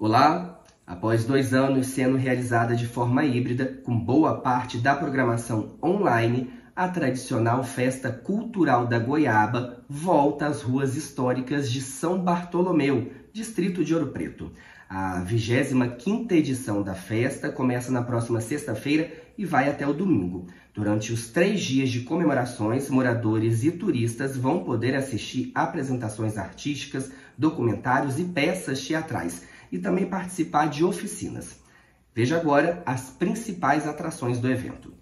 Olá! Após dois anos sendo realizada de forma híbrida, com boa parte da programação online, a tradicional festa cultural da Goiaba volta às ruas históricas de São Bartolomeu, distrito de Ouro Preto. A 25 edição da festa começa na próxima sexta-feira e vai até o domingo. Durante os três dias de comemorações, moradores e turistas vão poder assistir apresentações artísticas, documentários e peças teatrais e também participar de oficinas. Veja agora as principais atrações do evento.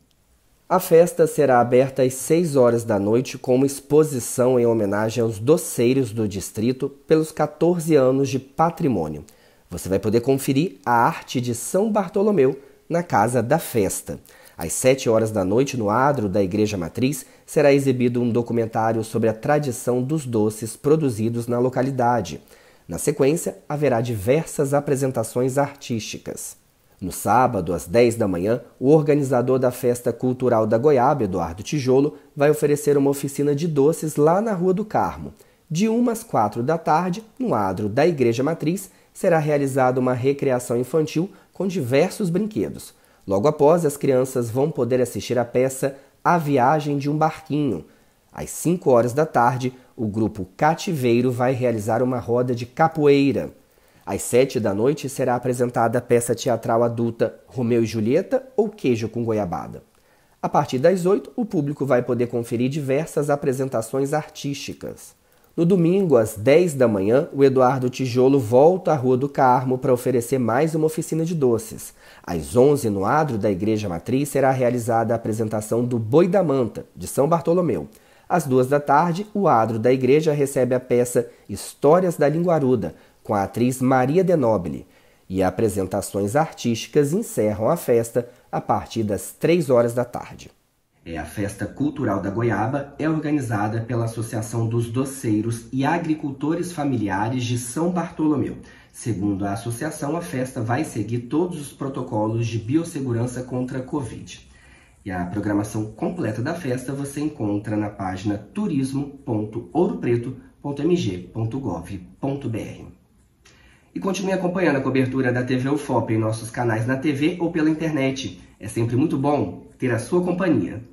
A festa será aberta às 6 horas da noite com uma exposição em homenagem aos doceiros do distrito pelos 14 anos de patrimônio. Você vai poder conferir a arte de São Bartolomeu na casa da festa. Às 7 horas da noite, no adro da Igreja Matriz, será exibido um documentário sobre a tradição dos doces produzidos na localidade. Na sequência, haverá diversas apresentações artísticas. No sábado, às 10 da manhã, o organizador da Festa Cultural da Goiaba, Eduardo Tijolo, vai oferecer uma oficina de doces lá na Rua do Carmo. De 1 às 4 da tarde, no adro da Igreja Matriz, será realizada uma recreação infantil com diversos brinquedos. Logo após, as crianças vão poder assistir a peça A Viagem de um Barquinho. Às 5 horas da tarde, o grupo Cativeiro vai realizar uma roda de capoeira. Às sete da noite será apresentada a peça teatral adulta Romeu e Julieta ou Queijo com Goiabada. A partir das oito, o público vai poder conferir diversas apresentações artísticas. No domingo, às 10 da manhã, o Eduardo Tijolo volta à Rua do Carmo para oferecer mais uma oficina de doces. Às 11, no adro da Igreja Matriz, será realizada a apresentação do Boi da Manta, de São Bartolomeu. Às duas da tarde, o Adro da Igreja recebe a peça Histórias da Linguaruda, com a atriz Maria Denoble. e apresentações artísticas encerram a festa a partir das três horas da tarde. É, a Festa Cultural da Goiaba é organizada pela Associação dos Doceiros e Agricultores Familiares de São Bartolomeu. Segundo a associação, a festa vai seguir todos os protocolos de biossegurança contra a Covid. E a programação completa da festa você encontra na página turismo.ouropreto.mg.gov.br. E continue acompanhando a cobertura da TV UFOP em nossos canais na TV ou pela internet. É sempre muito bom ter a sua companhia.